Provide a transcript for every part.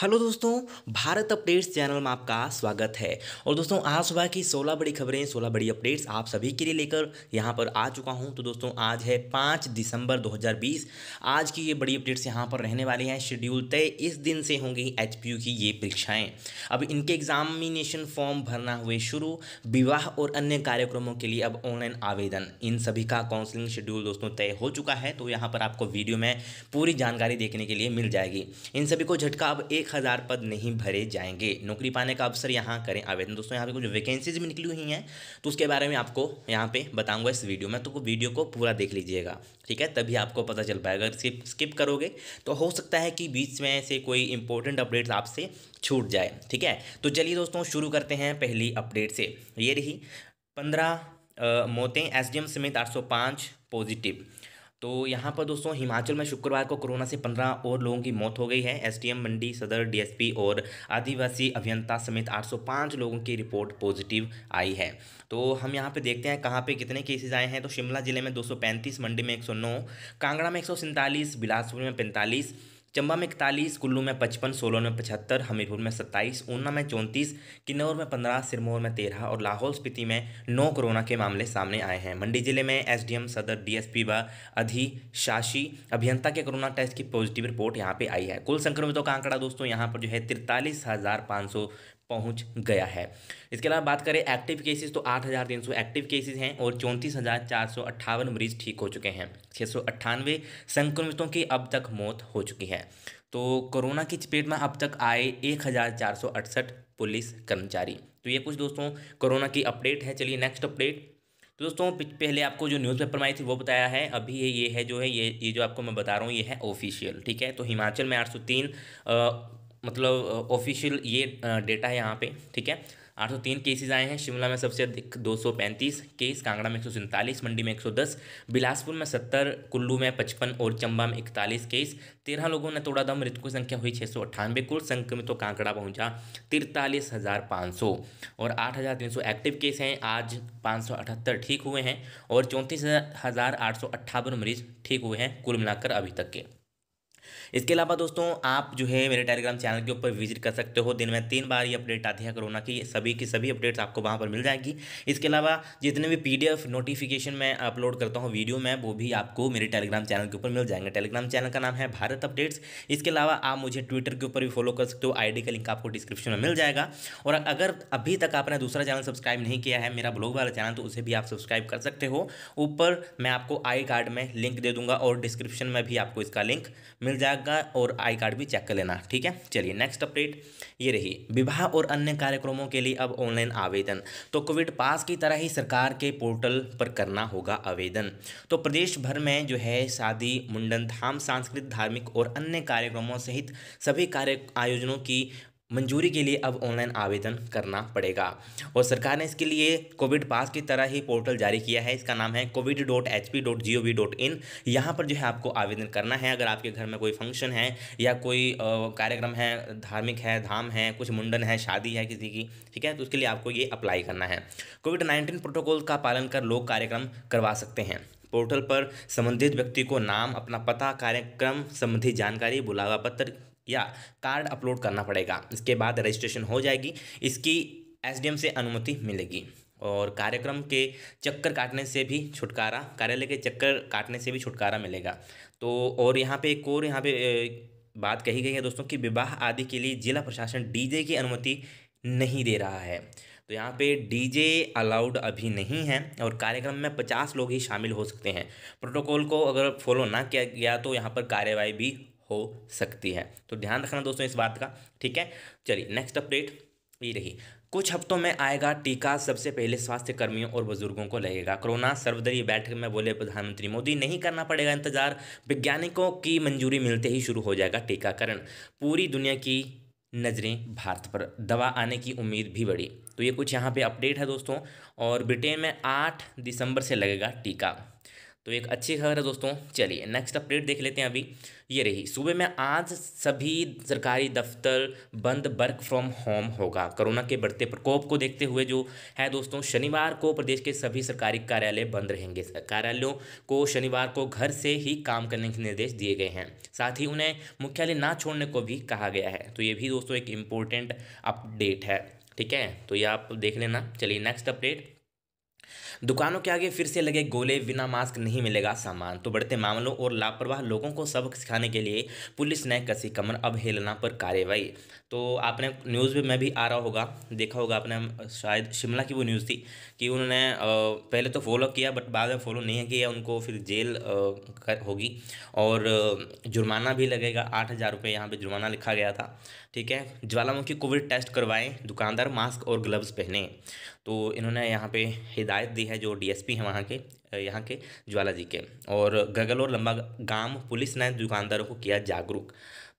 Hello दोस्तों Bharat updates channel में आपका स्वागत है और दोस्तों आज सुबह की 16 बड़ी खबरें 16 बड़ी अपडेट्स आप सभी के लिए लेकर यहां पर आ चुका हूं तो दोस्तों आज है 5 दिसंबर 2020 आज की ये बड़ी अपडेट्स यहां पर रहने वाली हैं शेड्यूल तय इस दिन से होंगी एच की ये परीक्षाएँ अब इनके एग्जामिनेशन फॉर्म भरना हुए शुरू विवाह और अन्य कार्यक्रमों के लिए अब ऑनलाइन आवेदन इन सभी का काउंसलिंग शेड्यूल दोस्तों तय हो चुका है तो यहाँ पर आपको वीडियो में पूरी जानकारी देखने के लिए मिल जाएगी इन सभी को झटका अब एक एक हज़ार पद नहीं भरे जाएंगे नौकरी पाने का अवसर यहाँ करें आवेदन दोस्तों यहाँ पे कुछ वैकेंसीज भी निकली हुई हैं तो उसके बारे में आपको यहाँ पे बताऊंगा इस वीडियो में तो वो वीडियो को पूरा देख लीजिएगा ठीक है तभी आपको पता चल पाएगा अगर स्किप स्किप करोगे तो हो सकता है कि बीच में से कोई इंपॉर्टेंट अपडेट्स आपसे छूट जाए ठीक है तो चलिए दोस्तों शुरू करते हैं पहली अपडेट से ये रही पंद्रह मौतें एसडीएम समेत 805 पॉजिटिव तो यहाँ पर दोस्तों हिमाचल में शुक्रवार को कोरोना से पंद्रह और लोगों की मौत हो गई है एसडीएम मंडी सदर डीएसपी और आदिवासी अभियंता समेत 805 लोगों की रिपोर्ट पॉजिटिव आई है तो हम यहाँ पे देखते हैं कहाँ पे कितने केसेज आए हैं तो शिमला जिले में 235 मंडी में 109 कांगड़ा में एक बिलासपुर में पैंतालीस चंबा में इकतालीस कुल्लू में पचपन सोलन में पचहत्तर हमीरपुर में सत्ताईस ऊना में चौंतीस किन्नौर में पंद्रह सिरमौर में तेरह और लाहौल स्पीति में नौ कोरोना के मामले सामने आए हैं मंडी जिले में एसडीएम सदर डीएसपी व अधिशाशी अभियंता के कोरोना टेस्ट की पॉजिटिव रिपोर्ट यहाँ पे आई है कुल संक्रमितों का आंकड़ा दोस्तों यहाँ पर जो है तिरतालीस पहुंच गया है इसके अलावा बात करें एक्टिव केसेस तो आठ हज़ार तीन सौ एक्टिव केसेस हैं और चौंतीस हज़ार चार सौ अट्ठावन मरीज़ ठीक हो चुके हैं छः सौ अट्ठानवे संक्रमितों की अब तक मौत हो चुकी है तो कोरोना की चपेट में अब तक आए एक हज़ार चार सौ अड़सठ पुलिस कर्मचारी तो ये कुछ दोस्तों कोरोना की अपडेट है चलिए नेक्स्ट अपडेट तो दोस्तों पहले आपको जो न्यूज़पेपर में आई थी वो बताया है अभी ये है जो है ये ये जो आपको मैं बता रहा हूँ ये है ऑफिशियल ठीक है तो हिमाचल में आठ तीन मतलब ऑफिशियल ये डेटा है यहाँ पे ठीक है 803 केसेस आए हैं शिमला में सबसे अधिक 235 केस कांगड़ा में एक मंडी में 110 बिलासपुर में 70 कुल्लू में 55 और चंबा में 41 केस 13 लोगों ने तोड़ा दम मृतकों की संख्या हुई छः सौ अट्ठानबे कुल संक्रमितों तो कांगड़ा पहुंचा तिरतालीस हज़ार पाँच सौ और आठ हज़ार तीन सौ एक्टिव केस हैं आज पाँच सौ अठहत्तर ठीक हुए हैं और चौंतीस हज़ार आठ सौ अट्ठावन मरीज ठीक हुए हैं कुल मिलाकर अभी तक के इसके अलावा दोस्तों आप जो है मेरे टेलीग्राम चैनल के ऊपर विजिट कर सकते हो दिन में तीन बार ये अपडेट आती है कोरोना की सभी की सभी अपडेट्स आपको वहाँ पर मिल जाएगी इसके अलावा जितने भी पी नोटिफिकेशन मैं अपलोड करता हूँ वीडियो में वो भी आपको मेरे टेलीग्राम चैनल के ऊपर मिल जाएंगे टेलीग्राम चैनल का नाम है भारत अपडेट्स इसके अलावा आप मुझे ट्विटर के ऊपर भी फॉलो कर सकते हो आई का लिंक आपको डिस्क्रिप्शन में मिल जाएगा और अगर अभी तक आपने दूसरा चैनल सब्सक्राइब नहीं किया है मेरा ब्लॉग वाला चैनल तो उसे भी आप सब्सक्राइब कर सकते हो ऊपर मैं आपको आई कार्ड में लिंक दे दूंगा और डिस्क्रिप्शन में भी आपको इसका लिंक मिल मिल जाएगा और आई कार्ड भी चेक कर लेना ठीक है चलिए नेक्स्ट अपडेट ये रही विवाह और अन्य कार्यक्रमों के लिए अब ऑनलाइन आवेदन तो कोविड पास की तरह ही सरकार के पोर्टल पर करना होगा आवेदन तो प्रदेश भर में जो है शादी मुंडन धाम सांस्कृतिक धार्मिक और अन्य कार्यक्रमों सहित सभी कार्य आयोजनों की मंजूरी के लिए अब ऑनलाइन आवेदन करना पड़ेगा और सरकार ने इसके लिए कोविड पास की तरह ही पोर्टल जारी किया है इसका नाम है covid dot H P dot G O V dot in यहाँ पर जो है आपको आवेदन करना है अगर आपके घर में कोई फंक्शन है या कोई कार्यक्रम है धार्मिक है धाम है कुछ मुंडन है शादी है किसी की ठीक है तो उसके लिए आपको ये अप्लाई करना है कोविड नाइन्टीन प्रोटोकॉल का पालन कर लोग कार्यक्रम करवा सकते हैं पोर्टल पर संबंधित व्यक्ति को नाम अपना पता कार्यक्रम संबंधी जानकारी बुलावा पत्र या कार्ड अपलोड करना पड़ेगा इसके बाद रजिस्ट्रेशन हो जाएगी इसकी एसडीएम से अनुमति मिलेगी और कार्यक्रम के चक्कर काटने से भी छुटकारा कार्यालय के चक्कर काटने से भी छुटकारा मिलेगा तो और यहाँ पे एक और यहाँ पे बात कही गई है दोस्तों कि विवाह आदि के लिए जिला प्रशासन डीजे की अनुमति नहीं दे रहा है तो यहाँ पे डीजे अलाउड अभी नहीं है और कार्यक्रम में पचास लोग ही शामिल हो सकते हैं प्रोटोकॉल को अगर फॉलो ना किया गया तो यहाँ पर कार्रवाई भी हो सकती है तो ध्यान रखना दोस्तों इस बात का ठीक है चलिए नेक्स्ट अपडेट ये रही कुछ हफ्तों में आएगा टीका सबसे पहले स्वास्थ्य कर्मियों और बुजुर्गों को लगेगा कोरोना सर्वदलीय बैठक में बोले प्रधानमंत्री मोदी नहीं करना पड़ेगा इंतजार वैज्ञानिकों की मंजूरी मिलते ही शुरू हो जाएगा टीकाकरण पूरी दुनिया की नज़रें भारत पर दवा आने की उम्मीद भी बढ़ी तो ये कुछ यहाँ पे अपडेट है दोस्तों और ब्रिटेन में आठ दिसंबर से लगेगा टीका तो एक अच्छी खबर है दोस्तों चलिए नेक्स्ट अपडेट देख लेते हैं अभी ये रही सूबे में आज सभी सरकारी दफ्तर बंद वर्क फ्रॉम होम होगा कोरोना के बढ़ते प्रकोप को देखते हुए जो है दोस्तों शनिवार को प्रदेश के सभी सरकारी कार्यालय बंद रहेंगे कार्यालयों को शनिवार को घर से ही काम करने के निर्देश दिए गए हैं साथ ही उन्हें मुख्यालय ना छोड़ने को भी कहा गया है तो ये भी दोस्तों एक इम्पोर्टेंट अपडेट है ठीक है तो ये आप देख लेना चलिए नेक्स्ट अपडेट दुकानों के आगे फिर से लगे गोले बिना मास्क नहीं मिलेगा सामान तो बढ़ते मामलों और लापरवाह लोगों को सबक सिखाने के लिए पुलिस ने कसी कमर अब हेलना पर कार्रवाई तो आपने न्यूज़ में भी आ रहा होगा देखा होगा आपने शायद शिमला की वो न्यूज़ थी कि उन्होंने पहले तो फॉलो किया बट बाद में फॉलो नहीं किया उनको फिर जेल होगी और जुर्माना भी लगेगा आठ हज़ार रुपये यहाँ पर जुर्माना लिखा गया था ठीक है ज्वालामुखी कोविड टेस्ट करवाएं दुकानदार मास्क और ग्लव्स पहने तो इन्होंने यहाँ पे हिदायत दी है जो डीएसपी हैं वहाँ के यहाँ के ज्वाला जी के और गगल और लंबा गांव पुलिस ने दुकानदारों को किया जागरूक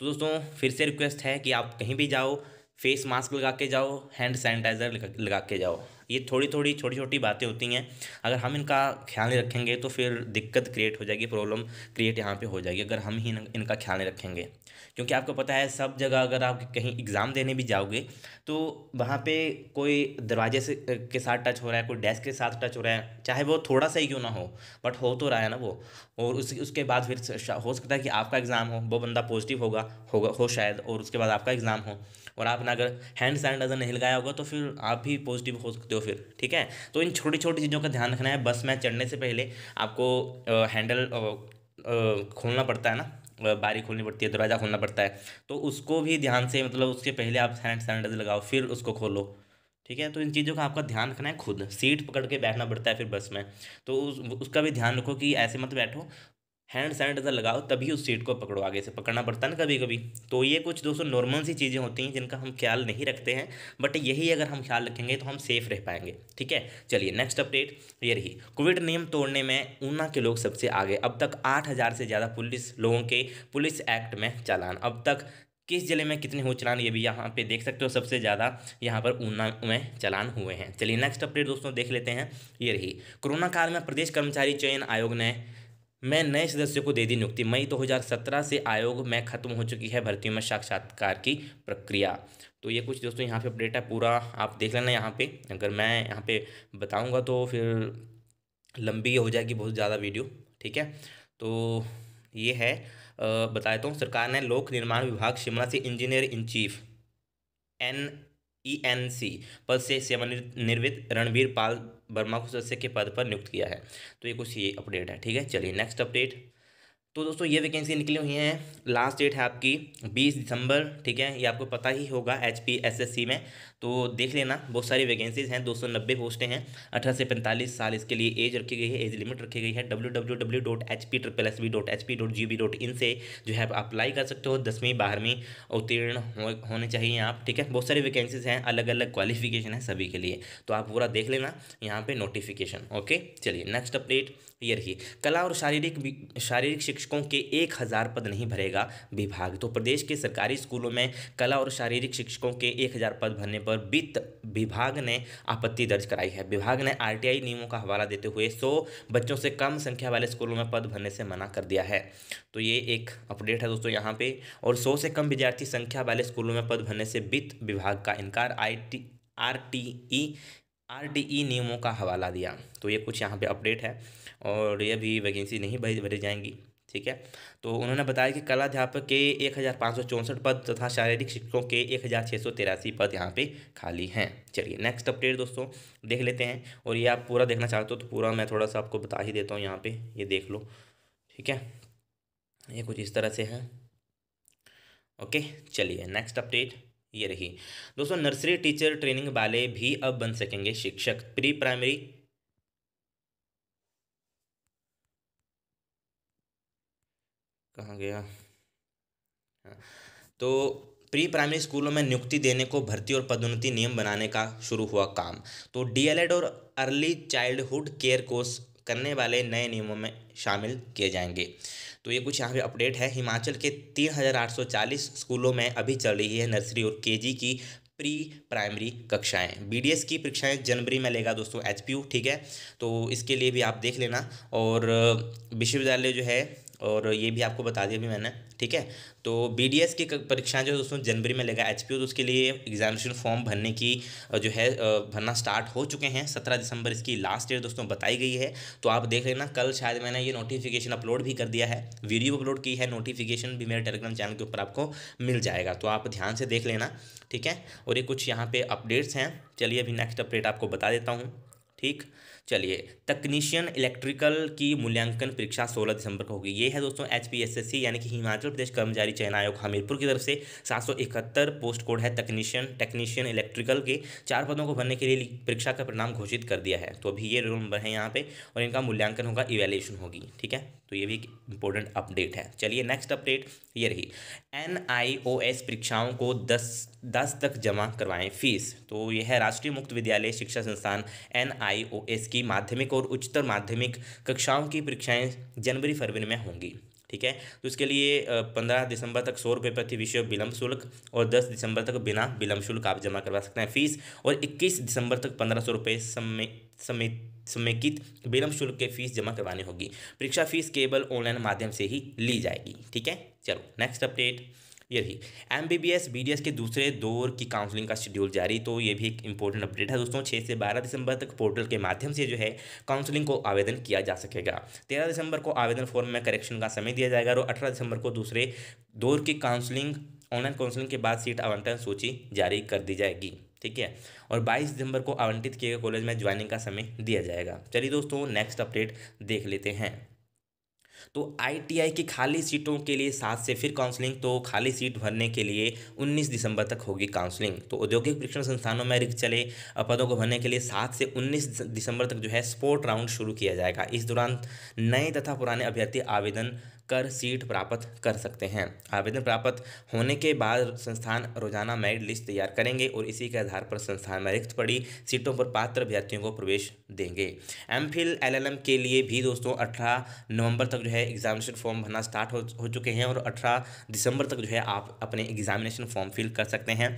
तो दोस्तों फिर से रिक्वेस्ट है कि आप कहीं भी जाओ फेस मास्क लगा के जाओ हैंड सैनिटाइज़र लगा के जाओ ये थोड़ी थोड़ी छोटी छोटी बातें होती हैं अगर हम इनका ख्याल नहीं रखेंगे तो फिर दिक्कत क्रिएट हो जाएगी प्रॉब्लम क्रिएट यहाँ पे हो जाएगी अगर हम ही इनका ख्याल नहीं रखेंगे क्योंकि आपको पता है सब जगह अगर आप कहीं एग्ज़ाम देने भी जाओगे तो वहाँ पे कोई दरवाजे से के साथ टच हो रहा है कोई डेस्क के साथ टच हो रहा है चाहे वो थोड़ा सा ही क्यों ना हो बट हो तो रहा है ना वो और उस उसके बाद फिर हो सकता है कि आपका एग्ज़ाम हो वो बंदा पॉजिटिव होगा होगा हो शायद और उसके बाद आपका एग्ज़ाम हो और आपने अगर हैंड सैनिटाइजर नहीं लगाया होगा तो फिर आप भी पॉजिटिव हो सकते हो फिर ठीक है तो इन छोटी छोटी चीज़ों का ध्यान रखना है बस में चढ़ने से पहले आपको हैंडल खोलना पड़ता है ना बारी खोलनी पड़ती है दरवाज़ा खोलना पड़ता है तो उसको भी ध्यान से मतलब उसके पहले आप हैंड सैनिटाइजर लगाओ फिर उसको खोलो ठीक है तो इन चीज़ों का आपका ध्यान रखना है खुद सीट पकड़ के बैठना पड़ता है फिर बस में तो उस, उसका भी ध्यान रखो कि ऐसे मत बैठो हैंड सैनिटाइजर लगाओ तभी उस सीट को पकड़ो आगे से पकड़ना पड़ता है ना कभी कभी तो ये कुछ दोस्तों नॉर्मल सी चीज़ें होती हैं जिनका हम ख्याल नहीं रखते हैं बट यही अगर हम ख्याल रखेंगे तो हम सेफ रह पाएंगे ठीक है चलिए नेक्स्ट अपडेट ये रही कोविड नियम तोड़ने में ऊना के लोग सबसे आगे अब तक आठ हज़ार से ज़्यादा पुलिस लोगों के पुलिस एक्ट में चालान अब तक किस ज़िले में कितने हो चलान ये भी यहाँ पे देख सकते हो सबसे ज़्यादा यहाँ पर ऊना में चलान हुए हैं चलिए नेक्स्ट अपडेट दोस्तों देख लेते हैं ये रही कोरोना काल में प्रदेश कर्मचारी चयन आयोग ने मैं नए सदस्यों को दे दी नियुक्ति मई 2017 से आयोग में खत्म हो चुकी है भर्तियों में साक्षात्कार की प्रक्रिया तो ये कुछ दोस्तों यहाँ पे अपडेट है पूरा आप देख लेना यहाँ पे अगर मैं यहाँ पे बताऊँगा तो फिर लंबी हो जाएगी बहुत ज़्यादा वीडियो ठीक है तो ये है बता देता हूँ सरकार ने लोक निर्माण विभाग शिमला से engineer in chief N E N C पद से सेवानिवृत्त रणवीर पाल वर्मा को सदस्य के पद पर नियुक्त किया है तो ये कुछ ये अपडेट है ठीक है चलिए नेक्स्ट अपडेट तो दोस्तों ये वैकेंसी निकली हुई हैं लास्ट डेट है आपकी 20 दिसंबर ठीक है ये आपको पता ही होगा H P S S C में तो देख लेना बहुत सारी वैकेंसीज हैं दो सौ नब्बे पोस्टें हैं अठारह से पैंतालीस साल इसके लिए एज रखी गई है एज लिमिट रखी गई है W W W dot H P triple S B dot H P dot G B dot in से जो है आप अप्लाई कर सकते हो दसवीं बारहवीं उत्तीर्ण हो, होने चाहिए आप ठीक है बहुत सारी वैकेंसीज हैं अलग अलग क्वालिफिकेशन है सभी के लिए तो आप पूरा देख लेना यहाँ पर नोटिफिकेशन ओके चलिए नेक्स्ट अपडेट ये रखिए कला और शारीरिक शारीरिक शिक्षा शिक्षकों के एक हज़ार पद नहीं भरेगा विभाग तो प्रदेश के सरकारी स्कूलों में कला और शारीरिक शिक्षकों के एक हज़ार पद भरने पर वित्त विभाग ने आपत्ति दर्ज कराई है विभाग ने आरटीआई नियमों का हवाला देते हुए सौ बच्चों से कम संख्या वाले स्कूलों में पद भरने से मना कर दिया है तो ये एक अपडेट है दोस्तों यहाँ पर और सौ से कम विद्यार्थी संख्या वाले स्कूलों में पद भरने से वित्त विभाग का इनकार I T R T E R D E नियमों का हवाला दिया तो ये कुछ यहाँ पे अपडेट है और ये भी वैकेंसी नहीं भरी जाएंगी ठीक है तो उन्होंने बताया कि कला अध्यापक के एक हज़ार पाँच सौ चौंसठ पद तथा शारीरिक शिक्षकों के एक हज़ार छः सौ तिरासी पद यहाँ पे खाली हैं चलिए नेक्स्ट अपडेट दोस्तों देख लेते हैं और ये आप पूरा देखना चाहते हो तो पूरा मैं थोड़ा सा आपको बता ही देता हूँ यहाँ पे ये देख लो ठीक है ये कुछ इस तरह से है ओके चलिए नेक्स्ट अपडेट ये रही दोस्तों नर्सरी टीचर ट्रेनिंग वाले भी अब बन सकेंगे शिक्षक प्री प्राइमरी कहाँ गया हाँ। तो प्री प्राइमरी स्कूलों में नियुक्ति देने को भर्ती और पदोन्नति नियम बनाने का शुरू हुआ काम तो डीएलएड और अर्ली चाइल्डहुड केयर कोर्स करने वाले नए नियमों में शामिल किए जाएंगे तो ये कुछ यहाँ पे अपडेट है हिमाचल के 3840 स्कूलों में अभी चल रही है नर्सरी और केजी की प्री प्राइमरी कक्षाएं बीडीएस की परीक्षाएं जनवरी में लेगा दोस्तों एचपीयू ठीक है तो इसके लिए भी आप देख लेना और विश्वविद्यालय जो है और ये भी आपको बता दिया भी मैंने ठीक है तो बी डी एस की परीक्षाएं जो दोस्तों जनवरी में लगा एच पी ओ तो उसके लिए एग्जामिनेशन फॉर्म भरने की जो है भरना स्टार्ट हो चुके हैं सत्रह दिसंबर इसकी लास्ट डेट दोस्तों बताई गई है तो आप देख लेना कल शायद मैंने ये नोटिफिकेशन अपलोड भी कर दिया है वीडियो अपलोड की है नोटिफिकेशन भी मेरे टेलीग्राम चैनल के ऊपर आपको मिल जाएगा तो आप ध्यान से देख लेना ठीक है और ये कुछ यहाँ पे अपडेट्स हैं चलिए अभी नेक्स्ट अपडेट आपको बता देता हूँ ठीक चलिए तकनीशियन इलेक्ट्रिकल की मूल्यांकन परीक्षा 16 दिसंबर को होगी ये है दोस्तों H P S S C यानी कि हिमाचल प्रदेश कर्मचारी चयन आयोग हमीरपुर की तरफ से सात पोस्ट कोड है तकनीशियन टेक्नीशियन इलेक्ट्रिकल के चार पदों को भरने के लिए परीक्षा का परिणाम घोषित कर दिया है तो अभी ये रोल नंबर है यहाँ पर और इनका मूल्यांकन होगा इवेल्यूशन होगी ठीक है तो ये भी एक इंपॉर्टेंट अपडेट है चलिए नेक्स्ट अपडेट ये रही एन परीक्षाओं को दस दस तक जमा करवाएं फीस तो यह है राष्ट्रीय मुक्त विद्यालय शिक्षा संस्थान एन की माध्यमिक और उच्चतर माध्यमिक कक्षाओं की परीक्षाएं जनवरी फरवरी में होंगी ठीक है तो इसके लिए पंद्रह दिसंबर तक सौ रुपये प्रति विषय विलंब शुल्क और दस दिसंबर तक बिना विलंब शुल्क आप जमा करवा सकते हैं फीस और इक्कीस दिसंबर तक पंद्रह सौ रुपये समेकित विलंब शुल्क के फीस जमा करवानी होगी परीक्षा फीस केवल ऑनलाइन माध्यम से ही ली जाएगी ठीक है चलो नेक्स्ट अपडेट ये रही M B B S B D S के दूसरे दौर की काउंसलिंग का शेड्यूल जारी तो ये भी एक इंपॉर्टेंट अपडेट है दोस्तों छः से बारह दिसंबर तक पोर्टल के माध्यम से जो है काउंसलिंग को आवेदन किया जा सकेगा तेरह दिसंबर को आवेदन फॉर्म में करेक्शन का समय दिया जाएगा और अठारह दिसंबर को दूसरे दौर की काउंसलिंग ऑनलाइन काउंसलिंग के बाद सीट आवंटन सूची जारी कर दी जाएगी ठीक है और 22 दिसंबर को आवंटित किए गए कॉलेज में ज्वाइनिंग का समय दिया जाएगा चलिए दोस्तों नेक्स्ट अपडेट देख लेते हैं तो आईटीआई की खाली सीटों के लिए सात से फिर काउंसलिंग तो खाली सीट भरने के लिए 19 दिसंबर तक होगी काउंसलिंग तो औद्योगिक प्रशिक्षण संस्थानों में रिक्त चले पदों को भरने के लिए सात से उन्नीस दिसंबर तक जो है स्पोर्ट राउंड शुरू किया जाएगा इस दौरान नए तथा पुराने अभ्यर्थी आवेदन कर सीट प्राप्त कर सकते हैं आवेदन प्राप्त होने के बाद संस्थान रोजाना मेरिट लिस्ट तैयार करेंगे और इसी के आधार पर संस्थान में रिक्त पड़ी सीटों पर पात्र अभ्यर्थियों को प्रवेश देंगे एम फिल के लिए भी दोस्तों अठारह नवंबर तक जो है एग्जामिनेशन फॉर्म भरना स्टार्ट हो, हो चुके हैं और अठारह दिसंबर तक जो है आप अपने एग्जामिनेशन फॉर्म फिल कर सकते हैं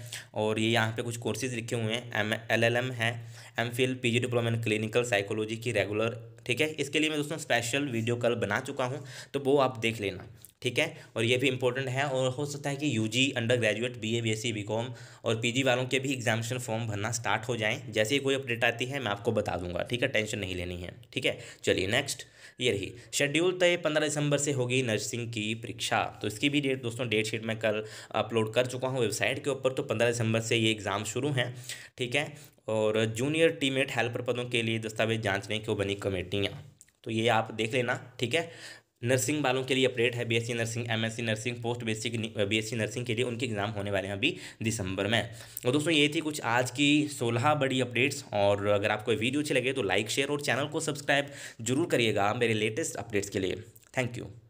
और ये यहाँ पर कुछ कोर्सेज लिखे हुए हैं एम एल एल एम है M phil P G diploma in clinical psychology की रेगुलर ठीक है इसके लिए मैं दोस्तों स्पेशल वीडियो कल बना चुका हूँ तो वो आप देख लेना ठीक है और ये भी इंपॉर्टेंट है और हो सकता है कि UG under graduate B A B S C B com और पीजी वालों के भी एग्जामिशन फॉर्म भरना स्टार्ट हो जाएं जैसे ही कोई अपडेट आती है मैं आपको बता दूंगा ठीक है टेंशन नहीं लेनी है ठीक है चलिए नेक्स्ट ये रही शेड्यूल तय तो पंद्रह दिसंबर से होगी नर्सिंग की परीक्षा तो इसकी भी डेट दोस्तों डेट शीट मैं कल अपलोड कर चुका हूँ वेबसाइट के ऊपर तो पंद्रह दिसंबर से ये एग्ज़ाम शुरू हैं ठीक है और जूनियर टीममेट हेल्पर पदों के लिए दस्तावेज जांचने को बनी कमेटियाँ तो ये आप देख लेना ठीक है नर्सिंग वालों के लिए अपडेट है BSc nursing MSc nursing post basic BSc nursing के लिए उनके एग्ज़ाम होने वाले हैं अभी दिसंबर में और दोस्तों ये थी कुछ आज की सोलह बड़ी अपडेट्स और अगर आपको वीडियो अच्छी लगे तो लाइक शेयर और चैनल को सब्सक्राइब जरूर करिएगा मेरे लेटेस्ट अपडेट्स के लिए थैंक यू